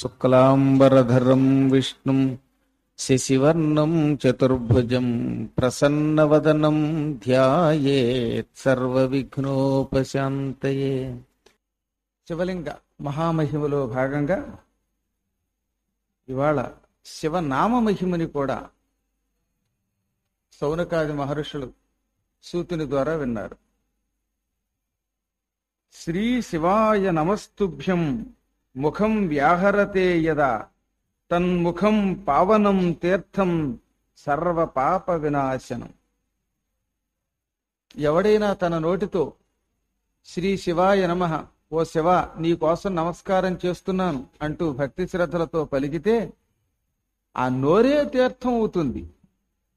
శుక్లాంబరధరం విష్ణు శశివర్ణం చతుర్భుజం ప్రసన్నవదనం ध्यायेत् విఘ్నోపశాంతయే శివలింగ మహామహిమలో భాగంగా ఇవాళ శివనామ మహిమని కూడా సౌనకాది మహర్షులు సూతుని ద్వారా విన్నారు శ్రీ శివాయ నమస్తుభ్యం ముఖం వ్యాహరతే యదా తన్ముఖం పావనం తీర్థం సర్వపాప వినాశనం ఎవడైనా తన నోటితో శ్రీ శివాయ నమ ఓ శివ నీకోసం నమస్కారం చేస్తున్నాను అంటూ భక్తి శ్రద్ధలతో పలికితే ఆ నోరే తీర్థం అవుతుంది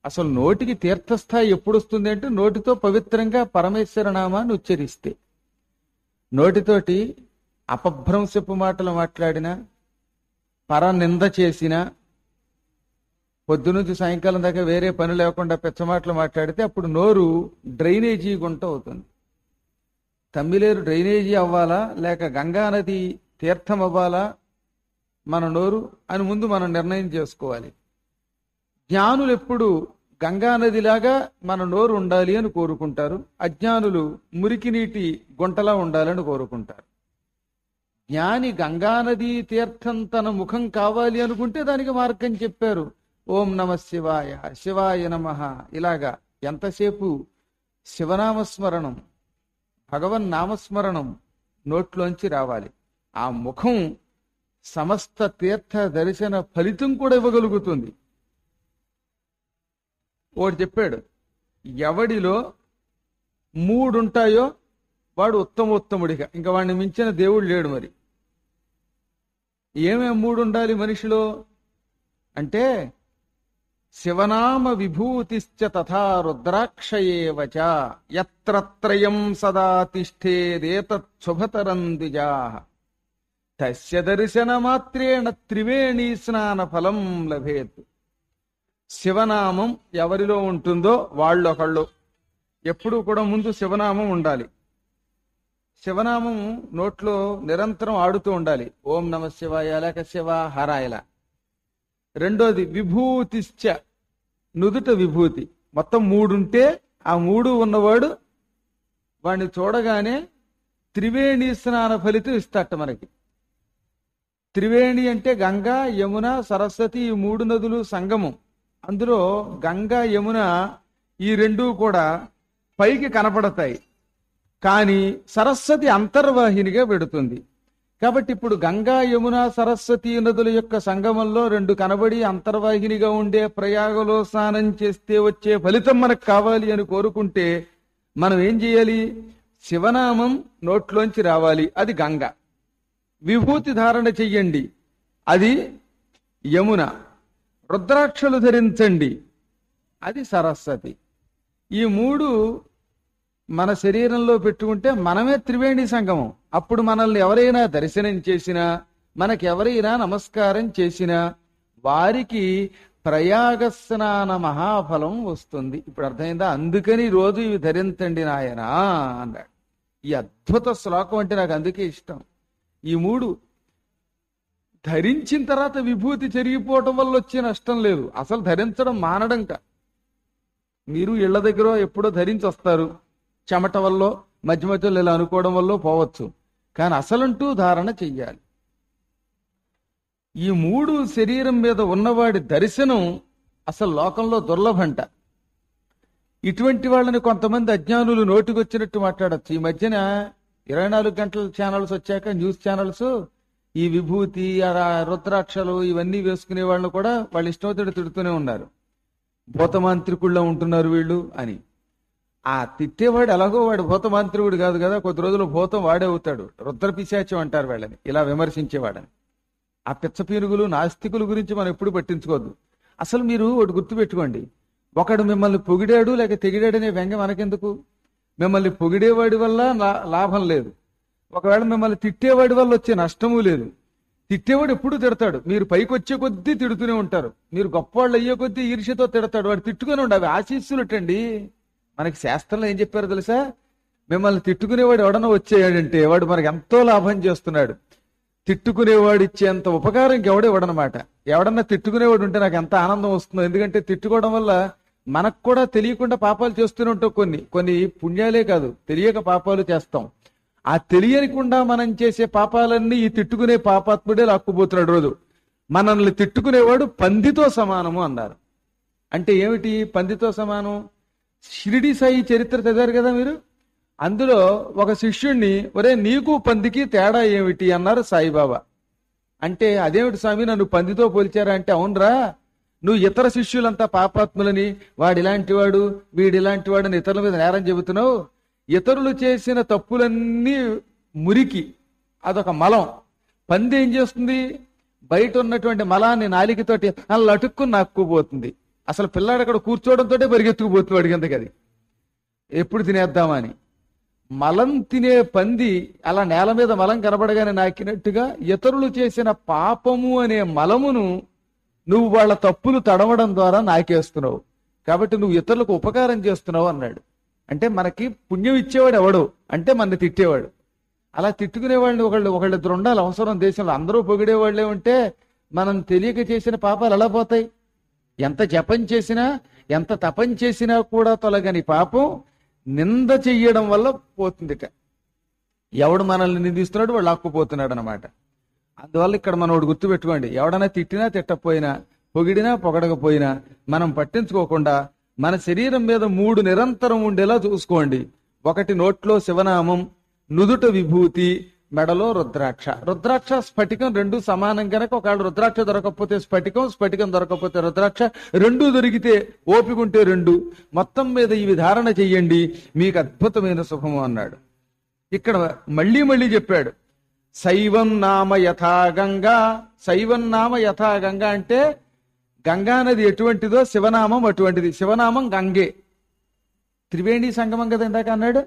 అసలు నోటికి తీర్థస్థాయి ఎప్పుడు వస్తుంది అంటే నోటితో పవిత్రంగా పరమేశ్వర నామాన్ని ఉచ్చరిస్తే నోటితోటి అపభ్రంశపు మాటలు మాట్లాడినా పర నింద చేసినా పొద్దునుంచి సాయంకాలం దాకా వేరే పని లేకుండా పెచ్చమాటలు మాట్లాడితే అప్పుడు నోరు డ్రైనేజీ గుంట అవుతుంది తమ్మిలేరు డ్రైనేజీ అవ్వాలా లేక గంగానది తీర్థం అవ్వాలా మన నోరు అని ముందు మనం నిర్ణయం చేసుకోవాలి జ్ఞానులు ఎప్పుడు గంగానదిలాగా మన నోరు ఉండాలి అని కోరుకుంటారు అజ్ఞానులు మురికి నీటి గుంటలా ఉండాలని కోరుకుంటారు జ్ఞాని గంగానది తీర్థం తన ముఖం కావాలి అనుకుంటే దానికి మార్గం చెప్పారు ఓం నమ శివాయ శివాయ నమ ఇలాగా ఎంతసేపు శివనామస్మరణం భగవన్ నామస్మరణం నోట్లోంచి రావాలి ఆ ముఖం సమస్త తీర్థ దర్శన ఫలితం కూడా ఇవ్వగలుగుతుంది ఒకటి చెప్పాడు ఎవడిలో మూడుంటాయో వాడు ఉత్తమోత్తముడిగా ఇంకా వాడిని మించిన దేవుడు లేడు మరి ఏమేమి మూడు ఉండాలి మనిషిలో అంటే శివనామ విభూతిశ్చ తథా రుద్రాక్షయేవచ ఎత్రత్రయం సదా తిష్టేదేతత్సుభతరం ద్విజా తస్య దర్శనమాత్రేణ త్రివేణీ స్నాన ఫలం లభేత్ శివనామం ఎవరిలో ఉంటుందో వాళ్ళొకళ్ళు ఎప్పుడూ కూడా ముందు శివనామం ఉండాలి శివనామం నోట్లో నిరంతరం ఆడుతూ ఉండాలి ఓం నమ శివ ఎలక శివ హరాయల రెండోది విభూతిశ్చ నుదుట విభూతి మొత్తం మూడుంటే ఆ మూడు ఉన్నవాడు వాడిని చూడగానే త్రివేణి స్నాన ఫలితం ఇస్తాట మనకి త్రివేణి అంటే గంగా యమున సరస్వతి ఈ మూడు నదులు సంగమం అందులో గంగా యమున ఈ రెండూ కూడా పైకి కనపడతాయి కానీ సరస్వతి అంతర్వాహినిగా పెడుతుంది కాబట్టి ఇప్పుడు గంగా యమున సరస్వతి నదుల యొక్క సంగమంలో రెండు కనబడి అంతర్వాహినిగా ఉండే ప్రయాగలో స్నానం చేస్తే వచ్చే ఫలితం మనకు కావాలి అని కోరుకుంటే మనం ఏం చేయాలి శివనామం నోట్లోంచి రావాలి అది గంగ విభూతి ధారణ చెయ్యండి అది యమున రుద్రాక్షలు ధరించండి అది సరస్వతి ఈ మూడు మన శరీరంలో పెట్టుకుంటే మనమే త్రివేణి సంగమం అప్పుడు మనల్ని ఎవరైనా దర్శనం చేసినా మనకెవరైనా నమస్కారం చేసినా వారికి ప్రయాగ స్నాన మహాఫలం వస్తుంది ఇప్పుడు అర్థమైందా అందుకని రోజు ఇవి ధరించండి నాయన అన్నాడు ఈ అద్భుత శ్లోకం అంటే నాకు అందుకే ఇష్టం ఈ మూడు ధరించిన తర్వాత విభూతి జరిగిపోవటం వల్ల వచ్చే నష్టం లేదు అసలు ధరించడం మానడం కా మీరు ఇళ్ల దగ్గర ఎప్పుడో ధరించి వస్తారు చెమట వల్ల మధ్య మధ్యలో ఇలా అనుకోవడం వల్ల పోవచ్చు కానీ అసలంటూ ధారణ చెయ్యాలి ఈ మూడు శరీరం మీద ఉన్నవాడి దర్శనం అసలు లోకంలో దుర్లభంట ఇటువంటి వాళ్ళని కొంతమంది అజ్ఞానులు నోటికొచ్చినట్టు మాట్లాడచ్చు ఈ మధ్యన ఇరవై నాలుగు గంటల ఛానల్స్ వచ్చాక న్యూస్ ఛానల్స్ ఈ విభూతి రుద్రాక్షలు ఇవన్నీ వేసుకునే వాళ్ళని కూడా వాళ్ళు ఇష్టమవుతాడు తిడుతూనే ఉన్నారు భూతమాంత్రికుళ్ళ ఉంటున్నారు వీళ్ళు అని ఆ తిట్టేవాడు ఎలాగో వాడు భూతమాంత్రికుడు కాదు కదా కొద్ది రోజులు భూతం వాడే అవుతాడు రుద్ర అంటారు వాళ్ళని ఇలా విమర్శించేవాడని ఆ పిచ్చపీనుగులు నాస్తికుల గురించి మనం ఎప్పుడు పట్టించుకోవద్దు అసలు మీరు ఒకటి గుర్తుపెట్టుకోండి ఒకడు మిమ్మల్ని పొగిడాడు లేక తెగిడాడనే వ్యంగ మనకెందుకు మిమ్మల్ని పొగిడేవాడి వల్ల లాభం లేదు ఒకవేళ మిమ్మల్ని తిట్టేవాడి వల్ల వచ్చే నష్టము లేదు తిట్టేవాడు ఎప్పుడు తిడతాడు మీరు పైకి వచ్చే కొద్దీ తిడుతూనే ఉంటారు మీరు గొప్పవాళ్ళు అయ్యే కొద్దీ ఈర్ష్యతో తిడతాడు వాడు తిట్టుకొని ఉండవు ఆశీస్సులు ఇట్టండి మనకి శాస్త్రంలో ఏం చెప్పారో తెలుసా మిమ్మల్ని తిట్టుకునేవాడు ఎవడన్నా వచ్చేయాడంటే వాడు మనకి ఎంతో లాభం చేస్తున్నాడు తిట్టుకునేవాడు ఇచ్చేంత ఉపకారం ఇంకెవడో ఇవ్వడనమాట ఎవడన్నా తిట్టుకునేవాడు ఉంటే నాకు ఎంత ఆనందం వస్తుంది ఎందుకంటే తిట్టుకోవడం వల్ల మనకు కూడా తెలియకుండా పాపాలు చేస్తూనే ఉంటాం కొన్ని కొన్ని పుణ్యాలే కాదు తెలియక పాపాలు చేస్తాం ఆ తెలియనికుండా మనం చేసే పాపాలన్నీ ఈ తిట్టుకునే పాపాత్ముడే లాక్కుపోతున్నాడు రోజు మనల్ని తిట్టుకునేవాడు పందితో సమానము అన్నారు అంటే ఏమిటి పందితో సమానం షిరిడి సాయి చరిత్ర చదివారు కదా మీరు అందులో ఒక శిష్యుణ్ణి ఒరే నీకు పందికి తేడా ఏమిటి అన్నారు సాయిబాబా అంటే అదేమిటి స్వామి నన్ను పందితో పోల్చారా అంటే అవునరా నువ్వు ఇతర శిష్యులంతా పాపాత్ములని వాడిలాంటివాడు వాడు అని ఇతరుల మీద నేరం చెబుతున్నావు ఇతరులు చేసిన తప్పులన్నీ మురికి అదొక మలం పంది ఏం చేస్తుంది బయట ఉన్నటువంటి మలాన్ని నాలికతోటి అలా అటుక్కుని నాక్కుపోతుంది అసలు పిల్లాడు అక్కడ కూర్చోవడంతో పరిగెత్తుకుపోతున్నాడు కిందకది ఎప్పుడు తినేద్దామని మలం తినే పంది అలా నేల మీద మలం కనబడగానే నాకినట్టుగా ఇతరులు చేసిన పాపము అనే మలమును నువ్వు వాళ్ళ తప్పులు తడవడం ద్వారా నాకేస్తున్నావు కాబట్టి నువ్వు ఇతరులకు ఉపకారం చేస్తున్నావు అన్నాడు అంటే మనకి పుణ్యం ఇచ్చేవాడు ఎవడు అంటే మన తిట్టేవాడు అలా తిట్టుకునే వాళ్ళని ఒకళ్ళు ఒకళ్ళిద్దరు ఉండాలి అవసరం దేశంలో అందరూ వాళ్ళే ఉంటే మనం తెలియక చేసిన పాపాలు ఎలా పోతాయి ఎంత జపం చేసినా ఎంత తపం చేసినా కూడా తొలగని పాపం నింద చెయ్యడం వల్ల పోతుందిట ఎవడు మనల్ని నిందిస్తున్నాడు వాడు లాక్కుపోతున్నాడు అనమాట అందువల్ల ఇక్కడ మనం ఒకటి గుర్తుపెట్టుకోండి ఎవడన్నా తిట్టినా తిట్టకపోయినా పొగిడినా పొగడకపోయినా మనం పట్టించుకోకుండా మన శరీరం మీద మూడు నిరంతరం ఉండేలా చూసుకోండి ఒకటి నోట్లో శివనామం నుదుట విభూతి మెడలో రుద్రాక్ష రుద్రాక్ష స్ఫటికం రెండు సమానం కనుక ఒకవేళ రుద్రాక్ష దొరకకపోతే స్ఫటికం స్ఫటికం దొరకకపోతే రుద్రాక్ష రెండు దొరికితే ఓపికంటే రెండు మొత్తం మీద ఇవి ధారణ చెయ్యండి మీకు అద్భుతమైన సుఖము అన్నాడు ఇక్కడ మళ్ళీ మళ్ళీ చెప్పాడు శైవం నామ యథాగంగా శైవం నామ యథాగంగా అంటే గంగా నది ఎటువంటిదో శివనామం అటువంటిది శివనామం గంగే త్రివేణి సంగమం కదా ఇందాక అన్నాడు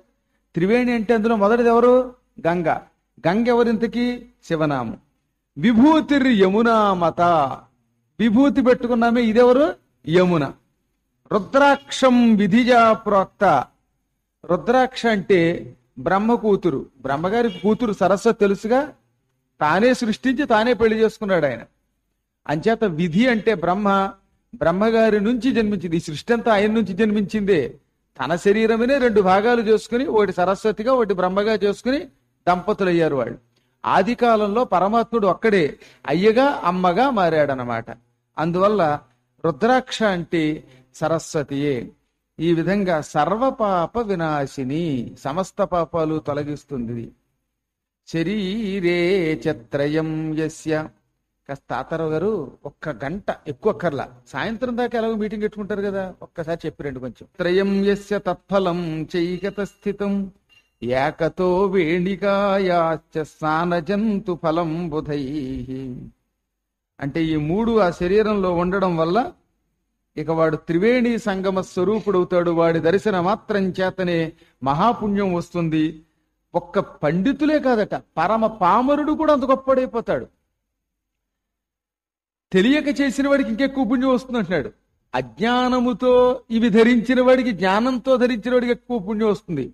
త్రివేణి అంటే అందులో మొదటిది ఎవరు గంగా గంగెవరింతకి శివనామం విభూతిర్ మత విభూతి పెట్టుకున్నామే ఇదెవరు యమున రుద్రాక్షం విధిజా ప్రోక్త రుద్రాక్ష అంటే బ్రహ్మ కూతురు బ్రహ్మగారి కూతురు సరస్వతి తెలుసుగా తానే సృష్టించి తానే పెళ్లి చేసుకున్నాడు ఆయన అంచేత విధి అంటే బ్రహ్మ బ్రహ్మగారి నుంచి జన్మించింది ఈ సృష్టి అంతా ఆయన నుంచి జన్మించిందే తన శరీరమనే రెండు భాగాలు చేసుకుని ఒకటి సరస్వతిగా ఒకటి బ్రహ్మగా చేసుకుని దంపతులు అయ్యారు వాళ్ళు ఆది కాలంలో పరమాత్ముడు ఒక్కడే అయ్యగా అమ్మగా మారాడనమాట అందువల్ల రుద్రాక్ష అంటే సరస్వతియే ఈ విధంగా సర్వపాప వినాశిని సమస్త పాపాలు తొలగిస్తుంది శరీరే చత్రయం యస్య కాస్త తాతారావు గారు ఒక్క గంట ఎక్కువ కర్లా సాయంత్రం దాకా ఎలాగో మీటింగ్ పెట్టుకుంటారు కదా ఒక్కసారి చెప్పిరండి కొంచెం త్రయం యస్య తత్ఫలం చైకత స్థితం ఏకతో స్నాన జంతు ఫలం బుధై అంటే ఈ మూడు ఆ శరీరంలో ఉండడం వల్ల ఇక వాడు త్రివేణి సంగమ స్వరూపుడవుతాడు వాడి దర్శన మాత్రం చేతనే మహాపుణ్యం వస్తుంది ఒక్క పండితులే కాదట పరమ పామరుడు కూడా అంత గొప్పడైపోతాడు తెలియక చేసిన వాడికి ఇంకెక్కువ పుణ్యం వస్తుంది అంటున్నాడు అజ్ఞానముతో ఇవి ధరించిన వాడికి జ్ఞానంతో ధరించిన వాడికి ఎక్కువ పుణ్యం వస్తుంది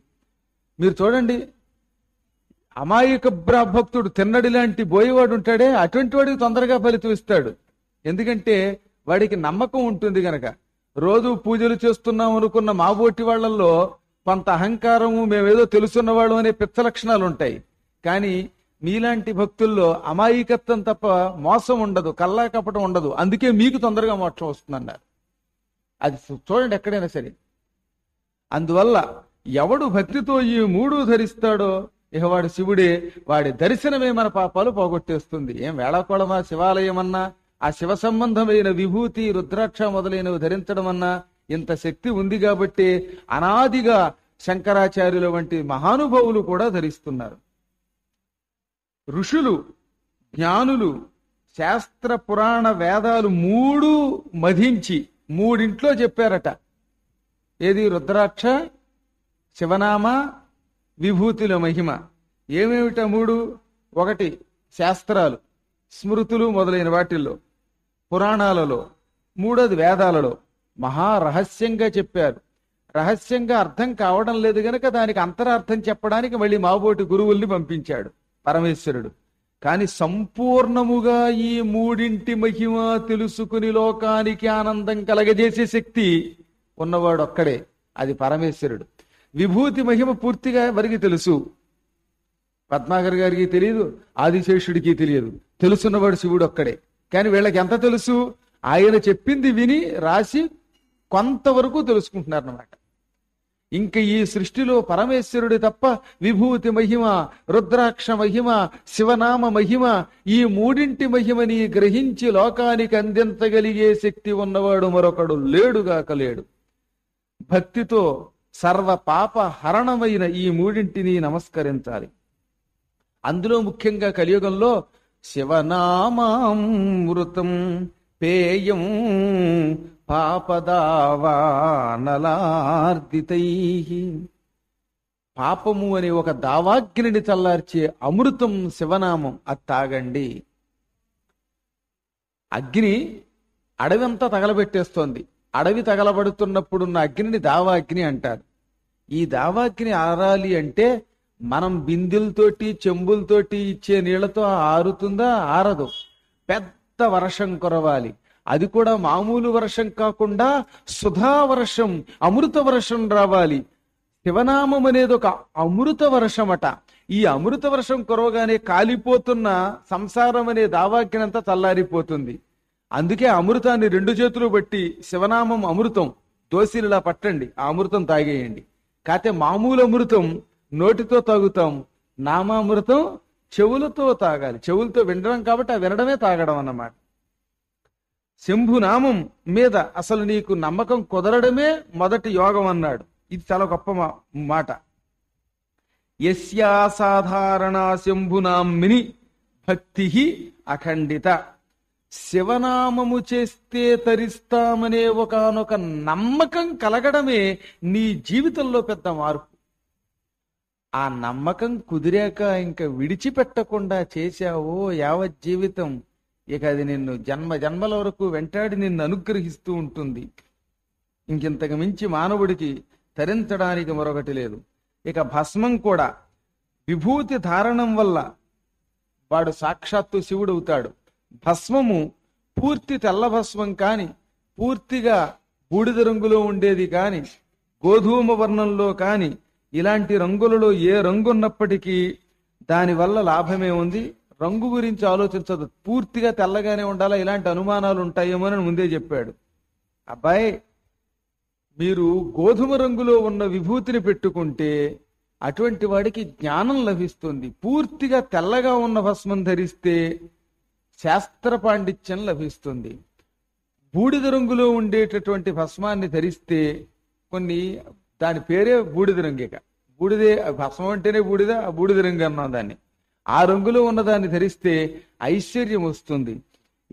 మీరు చూడండి అమాయక భక్తుడు తిన్నడి లాంటి బోయేవాడు ఉంటాడే అటువంటి వాడికి తొందరగా ఫలితం ఇస్తాడు ఎందుకంటే వాడికి నమ్మకం ఉంటుంది గనక రోజు పూజలు చేస్తున్నాం అనుకున్న మాబోటి వాళ్ళల్లో కొంత అహంకారము మేమేదో తెలుసున్న వాళ్ళం అనే పిచ్చ లక్షణాలు ఉంటాయి కానీ మీలాంటి భక్తుల్లో అమాయకత్వం తప్ప మోసం ఉండదు కల్లా కపటం ఉండదు అందుకే మీకు తొందరగా మోక్షం వస్తుందన్నారు అది చూడండి ఎక్కడైనా సరే అందువల్ల ఎవడు భక్తితో ఈ మూడు ధరిస్తాడో ఇక వాడు శివుడే వాడి దర్శనమే మన పాపాలు పోగొట్టేస్తుంది ఏం వేళాకోళమా శివాలయం అన్నా ఆ శివ సంబంధమైన విభూతి రుద్రాక్ష మొదలైనవి ధరించడం అన్నా ఇంత శక్తి ఉంది కాబట్టి అనాదిగా శంకరాచార్యుల వంటి మహానుభావులు కూడా ధరిస్తున్నారు ఋషులు జ్ఞానులు శాస్త్ర పురాణ వేదాలు మూడు మధించి మూడింట్లో చెప్పారట ఏది రుద్రాక్ష శివనామ విభూతుల మహిమ ఏమేమిట మూడు ఒకటి శాస్త్రాలు స్మృతులు మొదలైన వాటిల్లో పురాణాలలో మూడోది వేదాలలో మహారహస్యంగా చెప్పారు రహస్యంగా అర్థం కావడం లేదు గనక దానికి అంతరార్థం చెప్పడానికి మళ్ళీ మాబోటి గురువుల్ని పంపించాడు పరమేశ్వరుడు కానీ సంపూర్ణముగా ఈ మూడింటి మహిమ తెలుసుకుని లోకానికి ఆనందం కలగజేసే శక్తి ఉన్నవాడు ఒక్కడే అది పరమేశ్వరుడు విభూతి మహిమ పూర్తిగా వారికి తెలుసు పద్మాగర్ గారికి తెలియదు ఆదిశేషుడికి తెలియదు తెలుసున్నవాడు శివుడు ఒక్కడే కానీ వీళ్ళకి ఎంత తెలుసు ఆయన చెప్పింది విని రాసి కొంతవరకు తెలుసుకుంటున్నారు అనమాట ఇంక ఈ సృష్టిలో పరమేశ్వరుడు తప్ప విభూతి మహిమ రుద్రాక్ష మహిమ శివనామ మహిమ ఈ మూడింటి మహిమని గ్రహించి లోకానికి అందించగలిగే శక్తి ఉన్నవాడు మరొకడు లేడుగాక లేడు భక్తితో సర్వ పాప హరణమైన ఈ మూడింటిని నమస్కరించాలి అందులో ముఖ్యంగా కలియుగంలో శివనామామృతం పేయం పాపదావానలార్దితై పాపము అనే ఒక దావాగ్నిని చల్లార్చే అమృతం శివనామం అది తాగండి అగ్ని అడవంతా తగలబెట్టేస్తోంది అడవి తగలబడుతున్నప్పుడున్న అగ్నిని దావాగ్ని అంటారు ఈ దావాగ్ని ఆరాలి అంటే మనం బిందులతోటి చెంబులతోటి ఇచ్చే నీళ్లతో ఆరుతుందా ఆరదు పెద్ద వర్షం కురవాలి అది కూడా మామూలు వర్షం కాకుండా సుధా వర్షం అమృత వర్షం రావాలి శివనామం అనేది ఒక అమృత వర్షమట ఈ అమృత వర్షం కురవగానే కాలిపోతున్న సంసారం అనే దావాగ్నంతా చల్లారిపోతుంది అందుకే అమృతాన్ని రెండు చేతులు బట్టి శివనామం అమృతం దోశీలలా పట్టండి ఆ అమృతం తాగేయండి కాతే మామూలు అమృతం నోటితో తాగుతాం నామామృతం చెవులతో తాగాలి చెవులతో వినడం కాబట్టి ఆ వినడమే తాగడం అన్నమాట శంభునామం మీద అసలు నీకు నమ్మకం కుదరడమే మొదటి యోగం అన్నాడు ఇది చాలా గొప్ప మాట యస్యా సాధారణ శంభునామిని భక్తి అఖండిత శివనామము చేస్తే తరిస్తామనే ఒకనొక నమ్మకం కలగడమే నీ జీవితంలో పెద్ద మార్పు ఆ నమ్మకం కుదిరాక ఇంకా విడిచిపెట్టకుండా చేశావో యావత్ జీవితం ఇక అది నిన్ను జన్మ జన్మల వరకు వెంటాడి నిన్ను అనుగ్రహిస్తూ ఉంటుంది ఇంకింతకు మించి మానవుడికి తరించడానికి మరొకటి లేదు ఇక భస్మం కూడా విభూతి ధారణం వల్ల వాడు సాక్షాత్తు శివుడు అవుతాడు భస్మము పూర్తి తెల్ల భస్మం కాని పూర్తిగా బూడిద రంగులో ఉండేది కాని గోధూమ వర్ణంలో కాని ఇలాంటి రంగులలో ఏ రంగు ఉన్నప్పటికీ దానివల్ల లాభమే ఉంది రంగు గురించి ఆలోచించదు పూర్తిగా తెల్లగానే ఉండాలా ఇలాంటి అనుమానాలు ఉంటాయేమో అని ముందే చెప్పాడు అబ్బాయి మీరు గోధుమ రంగులో ఉన్న విభూతిని పెట్టుకుంటే అటువంటి వాడికి జ్ఞానం లభిస్తుంది పూర్తిగా తెల్లగా ఉన్న భస్మం ధరిస్తే శాస్త్ర పాండిత్యం లభిస్తుంది బూడిద రంగులో ఉండేటటువంటి భస్మాన్ని ధరిస్తే కొన్ని దాని పేరే బూడిద రంగిక బూడిదే భస్మం అంటేనే బూడిద ఆ బూడిద రంగు అన్నాం దాన్ని ఆ రంగులో ఉన్నదాన్ని ధరిస్తే ఐశ్వర్యం వస్తుంది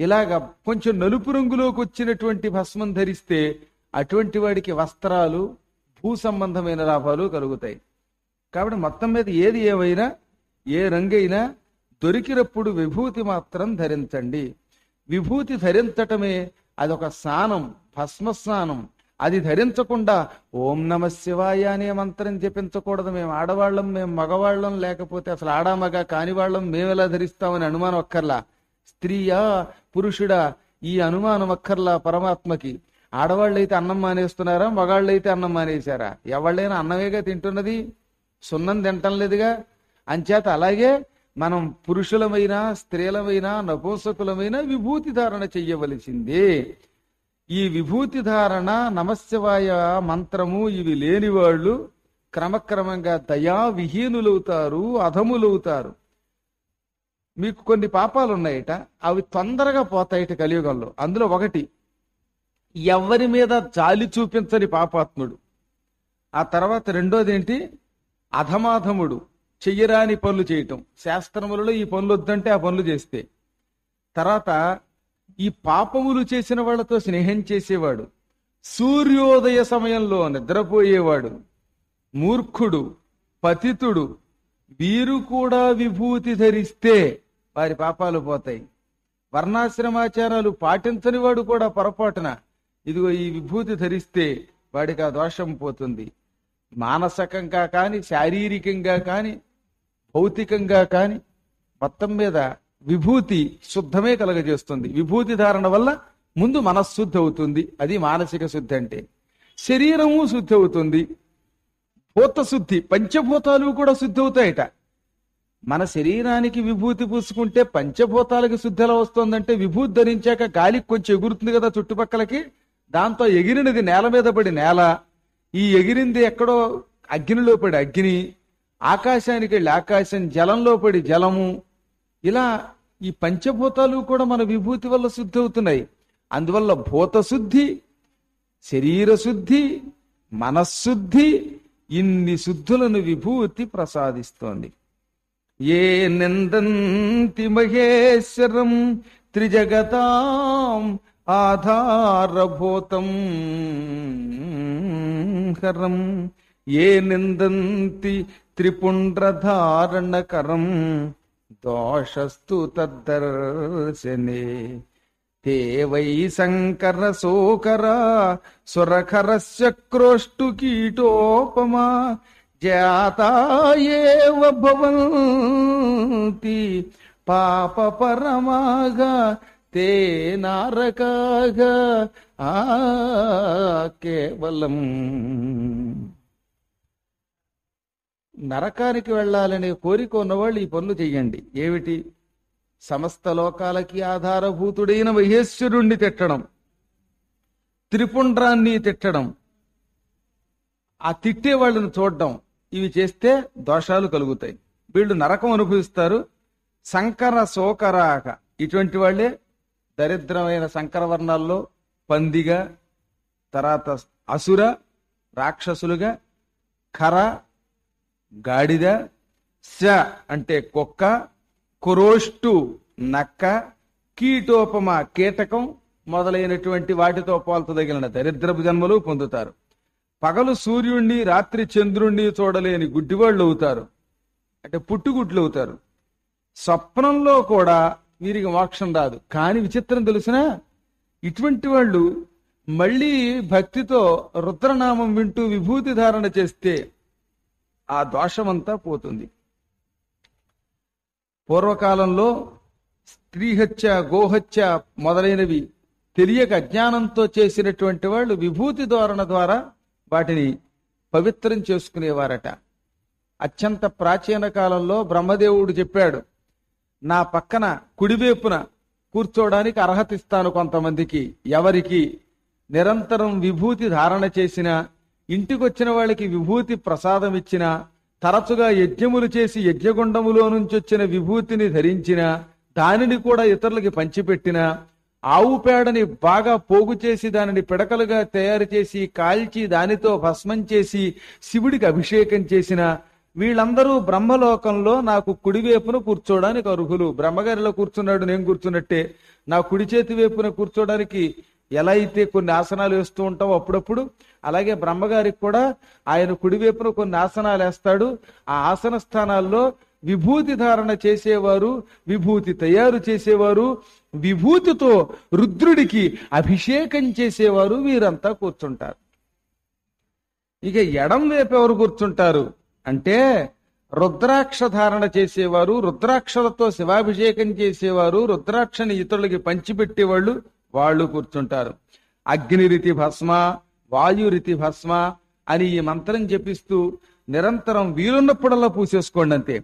ఇలాగ కొంచెం నలుపు రంగులోకి వచ్చినటువంటి భస్మం ధరిస్తే అటువంటి వాడికి వస్త్రాలు భూ సంబంధమైన లాభాలు కలుగుతాయి కాబట్టి మొత్తం మీద ఏది ఏమైనా ఏ రంగైనా దొరికినప్పుడు విభూతి మాత్రం ధరించండి విభూతి ధరించటమే అదొక స్నానం భస్మస్నానం అది ధరించకుండా ఓం నమ శివాయ అనే మంత్రం జపించకూడదు మేము ఆడవాళ్ళం మేము మగవాళ్ళం లేకపోతే అసలు ఆడామగ కాని వాళ్ళం మేమెలా ధరిస్తామని అనుమానం ఒక్కర్లా స్త్రీయా పురుషుడా ఈ అనుమానం ఒక్కర్లా పరమాత్మకి ఆడవాళ్ళైతే అన్నం మానేస్తున్నారా మగాళ్ళైతే అన్నం మానేశారా ఎవళ్ళైనా అన్నమేగా తింటున్నది సున్నం తింటం లేదుగా అంచేత అలాగే మనం పురుషులమైనా స్త్రీలమైనా నపోసకులమైన విభూతి ధారణ చెయ్యవలసిందే ఈ విభూతి ధారణ నమస్యవాయ మంత్రము ఇవి లేని వాళ్ళు క్రమక్రమంగా దయా విహీనులవుతారు అధములవుతారు మీకు కొన్ని పాపాలు ఉన్నాయట అవి తొందరగా పోతాయట కలియుగంలో అందులో ఒకటి ఎవరి మీద జాలి చూపించని పాపాత్ముడు ఆ తర్వాత రెండోది ఏంటి అధమాధముడు చెయ్యరాని పనులు చేయటం శాస్త్రములలో ఈ పనులు వద్దంటే ఆ పనులు చేస్తే తర్వాత ఈ పాపములు చేసిన వాళ్ళతో స్నేహం చేసేవాడు సూర్యోదయ సమయంలో నిద్రపోయేవాడు మూర్ఖుడు పతితుడు వీరు కూడా విభూతి ధరిస్తే వారి పాపాలు పోతాయి వర్ణాశ్రమాచారాలు పాటించని వాడు కూడా పొరపాటున ఇదిగో ఈ విభూతి ధరిస్తే వాడికి ఆ దోషం పోతుంది మానసికంగా కానీ శారీరకంగా కానీ భౌతికంగా కానీ మొత్తం మీద విభూతి శుద్ధమే కలగజేస్తుంది విభూతి ధారణ వల్ల ముందు మనశ్శుద్ధి అవుతుంది అది మానసిక శుద్ధి అంటే శరీరము శుద్ధి అవుతుంది భూత శుద్ధి పంచభూతాలు కూడా శుద్ధి అవుతాయట మన శరీరానికి విభూతి పూసుకుంటే పంచభూతాలకి శుద్ధి ఎలా వస్తుందంటే విభూతి ధరించాక గాలికి కొంచెం ఎగురుతుంది కదా చుట్టుపక్కలకి దాంతో ఎగిరినది నేల మీద పడి నేల ఈ ఎగిరింది ఎక్కడో అగ్నిలో పడి అగ్ని ఆకాశానికి వెళ్ళి ఆకాశం జలంలో పడి జలము ఇలా ఈ పంచభూతాలు కూడా మన విభూతి వల్ల శుద్ధి అవుతున్నాయి అందువల్ల భూతశుద్ధి శుద్ధి మనశుద్ధి ఇన్ని శుద్ధులను విభూతి ప్రసాదిస్తోంది ఏ నిందంతి మహేశ్వరం త్రిజగతాం ఆధారభూతం హరం ఏ నిందంతి త్రిపుండ్రధారణకరం దోషస్తు తద్దర్శనే తే వై శంకర సోకర సురకరస్య కీటోపమా జాతీ పాప పరమాగా తే నారకాగా ఆ కేవలం నరకానికి వెళ్ళాలనే కోరిక ఉన్నవాళ్ళు ఈ పనులు చేయండి ఏమిటి సమస్త లోకాలకి ఆధారభూతుడైన మహేశ్వరుణ్ణి తిట్టడం త్రిపుండ్రాన్ని తిట్టడం ఆ తిట్టే వాళ్ళని చూడడం ఇవి చేస్తే దోషాలు కలుగుతాయి వీళ్ళు నరకం అనుభవిస్తారు సంకర శోకరాక ఇటువంటి వాళ్ళే దరిద్రమైన వర్ణాల్లో పందిగా తర్వాత అసుర రాక్షసులుగా ఖర గాడిద శ అంటే కుక్క కొరోష్టు నక్క కీటోపమ కీటకం మొదలైనటువంటి వాటితో పోల్చదగిన దరిద్రపు జన్మలు పొందుతారు పగలు సూర్యుణ్ణి రాత్రి చంద్రుణ్ణి చూడలేని గుడ్డివాళ్ళు అవుతారు అంటే పుట్టుగుడ్లు అవుతారు స్వప్నంలో కూడా వీరికి మోక్షం రాదు కానీ విచిత్రం తెలిసినా ఇటువంటి వాళ్ళు మళ్ళీ భక్తితో రుద్రనామం వింటూ విభూతి ధారణ చేస్తే ఆ దోషమంతా పోతుంది పూర్వకాలంలో స్త్రీ హత్య గోహత్య మొదలైనవి తెలియక అజ్ఞానంతో చేసినటువంటి వాళ్ళు విభూతి ధోరణ ద్వారా వాటిని పవిత్రం చేసుకునేవారట అత్యంత ప్రాచీన కాలంలో బ్రహ్మదేవుడు చెప్పాడు నా పక్కన కుడివైపున కూర్చోవడానికి అర్హత ఇస్తాను కొంతమందికి ఎవరికి నిరంతరం విభూతి ధారణ చేసిన ఇంటికి వచ్చిన వాళ్ళకి విభూతి ప్రసాదం ఇచ్చిన తరచుగా యజ్ఞములు చేసి యజ్ఞగుండములో నుంచి వచ్చిన విభూతిని ధరించిన దానిని కూడా ఇతరులకి పంచిపెట్టిన ఆవు పేడని బాగా పోగు చేసి దానిని పిడకలుగా తయారు చేసి కాల్చి దానితో భస్మం చేసి శివుడికి అభిషేకం చేసిన వీళ్ళందరూ బ్రహ్మలోకంలో నాకు కుడివైపున కూర్చోడానికి అర్హులు బ్రహ్మగారిలో కూర్చున్నాడు నేను కూర్చున్నట్టే నా కుడి చేతి వైపున కూర్చోడానికి ఎలా అయితే కొన్ని ఆసనాలు వేస్తూ ఉంటావు అప్పుడప్పుడు అలాగే బ్రహ్మగారికి కూడా ఆయన కుడివైపున కొన్ని ఆసనాలు వేస్తాడు ఆ ఆసన స్థానాల్లో విభూతి ధారణ చేసేవారు విభూతి తయారు చేసేవారు విభూతితో రుద్రుడికి అభిషేకం చేసేవారు వీరంతా కూర్చుంటారు ఇక ఎడం వైపు ఎవరు కూర్చుంటారు అంటే రుద్రాక్ష ధారణ చేసేవారు రుద్రాక్షలతో శివాభిషేకం చేసేవారు రుద్రాక్షని ఇతరులకి పంచిపెట్టేవాళ్ళు వాళ్ళు కూర్చుంటారు అగ్నిరితి భస్మ వాయురితి భస్మ అని ఈ మంత్రం జపిస్తూ నిరంతరం వీలున్నప్పుడల్లా పూసేసుకోండి అంతే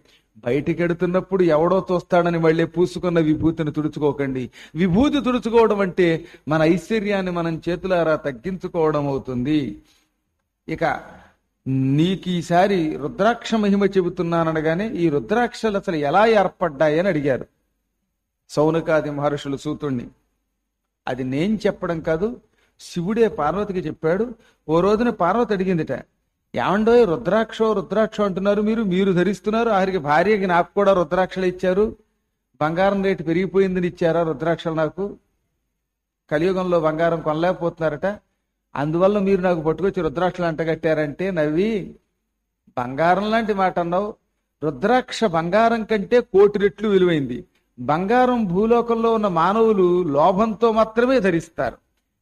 బయటికి ఎడుతున్నప్పుడు ఎవడో చూస్తాడని మళ్ళీ పూసుకున్న విభూతిని తుడుచుకోకండి విభూతి తుడుచుకోవడం అంటే మన ఐశ్వర్యాన్ని మనం చేతులారా తగ్గించుకోవడం అవుతుంది ఇక నీకు ఈసారి రుద్రాక్ష మహిమ చెబుతున్నాననగానే ఈ రుద్రాక్షలు అసలు ఎలా ఏర్పడ్డాయని అడిగారు సౌనకాది మహర్షులు సూతుణ్ణి అది నేను చెప్పడం కాదు శివుడే పార్వతికి చెప్పాడు ఓ రోజున పార్వతి అడిగిందిట ఏమండో రుద్రాక్ష రుద్రాక్ష అంటున్నారు మీరు మీరు ధరిస్తున్నారు ఆఖరికి భార్యకి నాకు కూడా రుద్రాక్షలు ఇచ్చారు బంగారం రేటు పెరిగిపోయిందని ఇచ్చారా రుద్రాక్షలు నాకు కలియుగంలో బంగారం కొనలేకపోతున్నారట అందువల్ల మీరు నాకు పట్టుకొచ్చి రుద్రాక్షలు అంటగట్టారంటే నవ్వి బంగారం లాంటి మాట అన్నావు రుద్రాక్ష బంగారం కంటే కోటి రెట్లు విలువైంది బంగారం భూలోకంలో ఉన్న మానవులు లోభంతో మాత్రమే ధరిస్తారు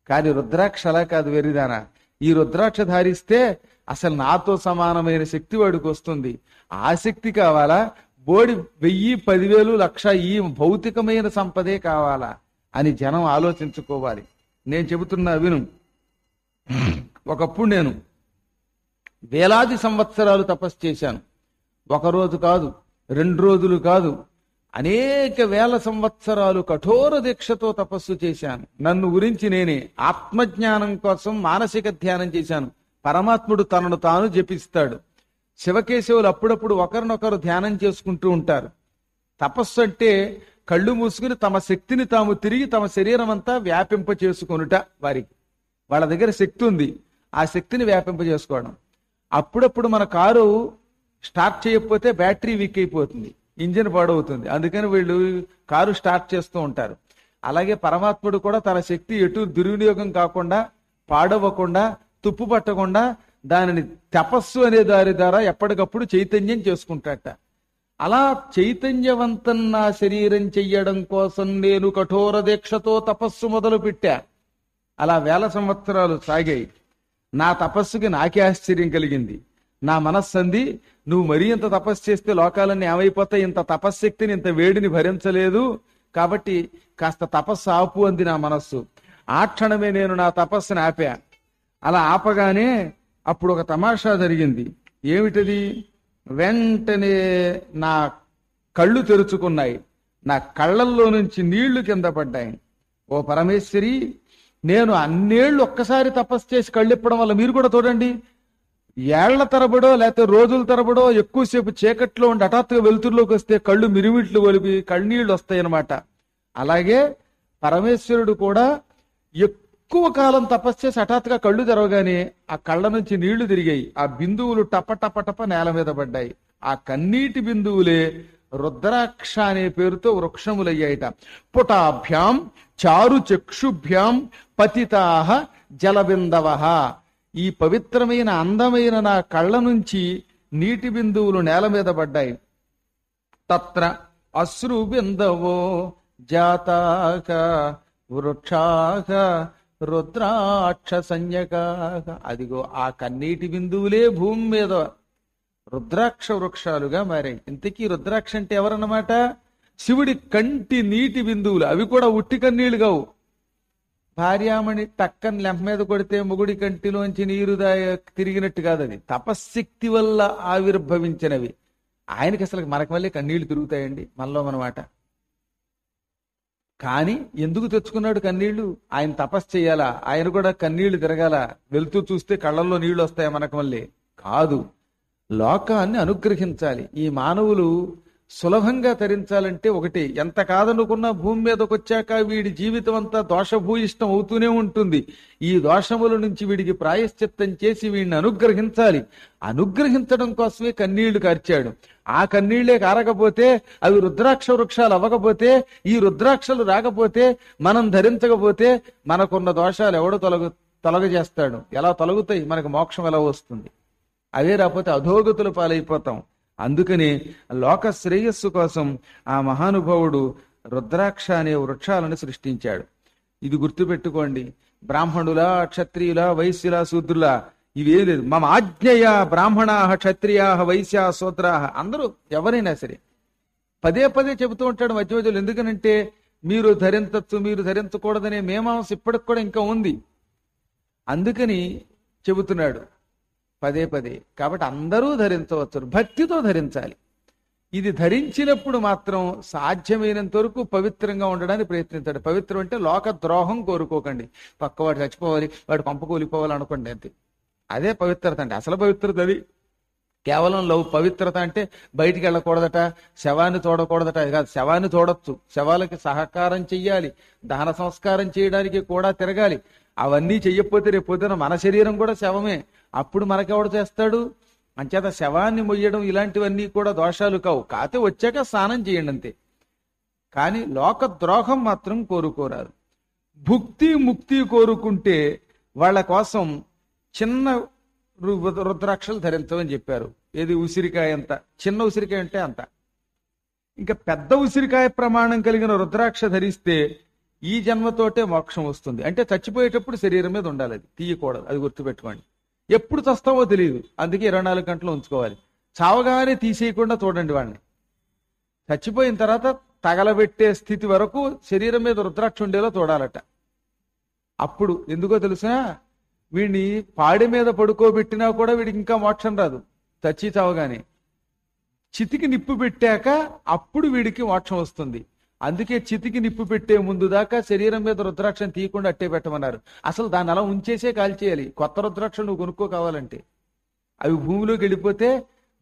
కానీ రుద్రాక్ష అలా కాదు వెరిదానా ఈ రుద్రాక్ష ధారిస్తే అసలు నాతో సమానమైన శక్తి వాడికి వస్తుంది ఆ శక్తి కావాలా బోడి వెయ్యి పదివేలు లక్ష ఈ భౌతికమైన సంపదే కావాలా అని జనం ఆలోచించుకోవాలి నేను చెబుతున్నా విను ఒకప్పుడు నేను వేలాది సంవత్సరాలు తపస్సు చేశాను ఒకరోజు కాదు రెండు రోజులు కాదు అనేక వేల సంవత్సరాలు కఠోర దీక్షతో తపస్సు చేశాను నన్ను గురించి నేనే ఆత్మజ్ఞానం కోసం మానసిక ధ్యానం చేశాను పరమాత్ముడు తనను తాను జపిస్తాడు శివకేశవులు అప్పుడప్పుడు ఒకరినొకరు ధ్యానం చేసుకుంటూ ఉంటారు తపస్సు అంటే కళ్ళు మూసుకుని తమ శక్తిని తాము తిరిగి తమ శరీరం అంతా వ్యాపింప చేసుకొనుట వారికి వాళ్ళ దగ్గర శక్తి ఉంది ఆ శక్తిని వ్యాపింప చేసుకోవడం అప్పుడప్పుడు మన కారు స్టార్ట్ చేయకపోతే బ్యాటరీ వీక్ అయిపోతుంది ఇంజిన్ పాడవుతుంది అందుకని వీళ్ళు కారు స్టార్ట్ చేస్తూ ఉంటారు అలాగే పరమాత్ముడు కూడా తన శక్తి ఎటు దుర్వినియోగం కాకుండా పాడవకుండా తుప్పు పట్టకుండా దానిని తపస్సు అనే దారి ద్వారా ఎప్పటికప్పుడు చైతన్యం చేసుకుంటాట అలా చైతన్యవంతం నా శరీరం చెయ్యడం కోసం నేను కఠోర దీక్షతో తపస్సు మొదలు పెట్టా అలా వేల సంవత్సరాలు సాగాయి నా తపస్సుకి నాకే ఆశ్చర్యం కలిగింది నా మనస్సంది నువ్వు మరీ ఇంత తపస్సు చేస్తే లోకాలన్నీ ఏమైపోతాయి ఇంత తపశ్శక్తిని ఇంత వేడిని భరించలేదు కాబట్టి కాస్త తపస్సు ఆపు అంది నా మనస్సు ఆ క్షణమే నేను నా తపస్సును ఆపా అలా ఆపగానే అప్పుడు ఒక తమాషా జరిగింది ఏమిటది వెంటనే నా కళ్ళు తెరుచుకున్నాయి నా కళ్ళల్లో నుంచి నీళ్లు కింద పడ్డాయి ఓ పరమేశ్వరి నేను అన్నేళ్ళు ఒక్కసారి తపస్సు చేసి కళ్ళు ఇప్పడం వల్ల మీరు కూడా చూడండి ఏళ్ల తరబడో లేకపోతే రోజుల తరబడో ఎక్కువసేపు చీకట్లో ఉండి హఠాత్తుగా వెలుతురులోకి వస్తే కళ్ళు మిరిమిట్లు కొలిపి కళ్ళనీళ్ళు వస్తాయన్నమాట అలాగే పరమేశ్వరుడు కూడా ఎక్కువ కాలం తపస్సు చేసి హఠాత్తుగా కళ్ళు తెరవగానే ఆ కళ్ళ నుంచి నీళ్లు తిరిగాయి ఆ బిందువులు టప టప టప నేల మీద పడ్డాయి ఆ కన్నీటి బిందువులే రుద్రాక్ష అనే పేరుతో వృక్షములయ్యాయిట పుటాభ్యాం చారు చక్షుభ్యాం పతితాహ జలబిందవహ ఈ పవిత్రమైన అందమైన నా కళ్ళ నుంచి నీటి బిందువులు నేల మీద పడ్డాయి తత్ర అశ్రు బిందవో జాతాక వృక్షాక రుద్రాక్ష సంయకాక అదిగో ఆ కన్నీటి బిందువులే భూమి మీద రుద్రాక్ష వృక్షాలుగా మారాయి ఇంతకీ రుద్రాక్ష అంటే ఎవరన్నమాట శివుడి కంటి నీటి బిందువులు అవి కూడా ఉట్టి కన్నీళ్ళు కావు భార్యామణి టక్కని లెంప మీద కొడితే మొగుడి కంటిలోంచి నీరు తిరిగినట్టు కాదు అది తపశ్శక్తి వల్ల ఆవిర్భవించినవి ఆయనకి అసలు మనకు మళ్ళీ కన్నీళ్లు తిరుగుతాయండి మనలో మనమాట కానీ ఎందుకు తెచ్చుకున్నాడు కన్నీళ్లు ఆయన తపస్సు చేయాలా ఆయన కూడా కన్నీళ్లు తిరగాల వెళ్తూ చూస్తే కళ్ళల్లో నీళ్లు వస్తాయి మనకు మళ్ళీ కాదు లోకాన్ని అనుగ్రహించాలి ఈ మానవులు సులభంగా తరించాలంటే ఒకటి ఎంత కాదనుకున్నా భూమి మీదకి వచ్చాక వీడి జీవితం అంతా దోషభూయిష్టం అవుతూనే ఉంటుంది ఈ దోషముల నుంచి వీడికి ప్రాయశ్చిత్తం చేసి వీడిని అనుగ్రహించాలి అనుగ్రహించడం కోసమే కన్నీళ్లు కార్చాడు ఆ కన్నీళ్లే కారకపోతే అవి రుద్రాక్ష వృక్షాలు అవ్వకపోతే ఈ రుద్రాక్షలు రాకపోతే మనం ధరించకపోతే మనకున్న దోషాలు ఎవడో తొలగ తొలగజేస్తాడు ఎలా తొలగుతాయి మనకు మోక్షం ఎలా వస్తుంది అవే రాకపోతే అధోగతులు పాలైపోతాం అందుకనే లోక శ్రేయస్సు కోసం ఆ మహానుభావుడు రుద్రాక్ష అనే వృక్షాలను సృష్టించాడు ఇది గుర్తుపెట్టుకోండి బ్రాహ్మణుల క్షత్రియుల వైశ్యుల శూద్రుల ఇవే లేదు మమ ఆజ్ఞయ బ్రాహ్మణ క్షత్రియా వైశ్య శూద్రాహ అందరూ ఎవరైనా సరే పదే పదే చెబుతూ ఉంటాడు మధ్య మధ్యలో ఎందుకనంటే మీరు ధరించచ్చు మీరు ధరించకూడదనే మేమాంస ఇప్పటికి కూడా ఇంకా ఉంది అందుకని చెబుతున్నాడు పదే పదే కాబట్టి అందరూ ధరించవచ్చు భక్తితో ధరించాలి ఇది ధరించినప్పుడు మాత్రం సాధ్యమైనంత వరకు పవిత్రంగా ఉండడానికి ప్రయత్నించాడు పవిత్రం అంటే లోక ద్రోహం కోరుకోకండి పక్క వాడు చచ్చిపోవాలి వాడు పంపకూలిపోవాలనుకోండి అంతే అదే పవిత్రత అంటే అసలు పవిత్రత అది కేవలం లవ్ పవిత్రత అంటే బయటికి వెళ్ళకూడదట శవాన్ని చూడకూడదట కాదు శవాన్ని చూడొచ్చు శవాలకి సహకారం చెయ్యాలి దహన సంస్కారం చేయడానికి కూడా తిరగాలి అవన్నీ చెయ్యకపోతే రేపు పొద్దున మన శరీరం కూడా శవమే అప్పుడు మనకెవడు చేస్తాడు అంచేత శవాన్ని మొయ్యడం ఇలాంటివన్నీ కూడా దోషాలు కావు కాతే వచ్చాక స్నానం చేయండి అంతే కానీ లోక ద్రోహం మాత్రం కోరుకోరారు భుక్తి ముక్తి కోరుకుంటే వాళ్ళ కోసం చిన్న రుద్రాక్షలు ధరించమని చెప్పారు ఏది ఉసిరికాయ అంత చిన్న ఉసిరికాయ అంటే అంత ఇంకా పెద్ద ఉసిరికాయ ప్రమాణం కలిగిన రుద్రాక్ష ధరిస్తే ఈ జన్మతోటే మోక్షం వస్తుంది అంటే చచ్చిపోయేటప్పుడు శరీరం మీద ఉండాలి అది తీయకూడదు అది గుర్తుపెట్టుకోండి ఎప్పుడు చస్తావో తెలియదు అందుకే ఇరవై నాలుగు గంటలు ఉంచుకోవాలి చావగానే తీసేయకుండా చూడండి వాడిని చచ్చిపోయిన తర్వాత తగలబెట్టే స్థితి వరకు శరీరం మీద రుద్రాక్ష ఉండేలా చూడాలట అప్పుడు ఎందుకో తెలుసా వీడిని పాడి మీద పడుకోబెట్టినా కూడా వీడికి ఇంకా మోక్షం రాదు చచ్చి చావగానే చితికి నిప్పు పెట్టాక అప్పుడు వీడికి మోక్షం వస్తుంది అందుకే చితికి నిప్పు పెట్టే ముందు దాకా శరీరం మీద రుద్రాక్షను తీయకుండా అట్టే పెట్టమన్నారు అసలు దాన్ని అలా ఉంచేసే కాల్చేయాలి కొత్త రుద్రాక్ష నువ్వు కొనుక్కో కావాలంటే అవి భూమిలోకి వెళ్ళిపోతే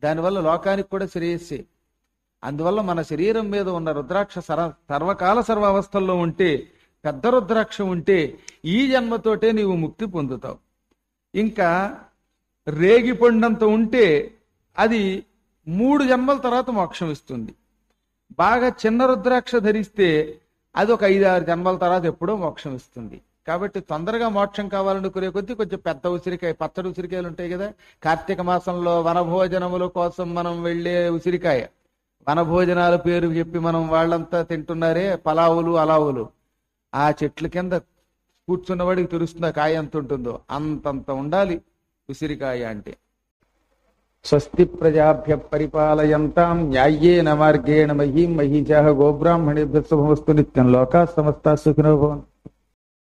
దానివల్ల లోకానికి కూడా శ్రేయస్సే అందువల్ల మన శరీరం మీద ఉన్న రుద్రాక్ష సర్వ సర్వకాల సర్వావస్థల్లో ఉంటే పెద్ద రుద్రాక్ష ఉంటే ఈ జన్మతోటే నీవు ముక్తి పొందుతావు ఇంకా రేగి పండంత ఉంటే అది మూడు జన్మల తర్వాత మోక్షం ఇస్తుంది బాగా చిన్న రుద్రాక్ష ధరిస్తే అది ఒక ఐదు ఆరు జన్మల తర్వాత ఎప్పుడో మోక్షం ఇస్తుంది కాబట్టి తొందరగా మోక్షం కావాలనుకునే కొద్దీ కొంచెం పెద్ద ఉసిరికాయ పచ్చడి ఉసిరికాయలు ఉంటాయి కదా కార్తీక మాసంలో వనభోజనముల కోసం మనం వెళ్ళే ఉసిరికాయ వనభోజనాల పేరు చెప్పి మనం వాళ్ళంతా తింటున్నారే పలావులు అలావులు ఆ చెట్ల కింద కూర్చున్నవాడికి తెలుస్తుంది కాయ ఎంత ఉంటుందో అంతంత ఉండాలి ఉసిరికాయ అంటే स्वस्ति प्रजाभ्य परिपालयन्तां न्याय्येन मार्गेण महीं महीचाः गोब्राह्मणेभ्यः शुभमस्तु नित्यं लोकाः समस्ताः सुखिनो भवन्तु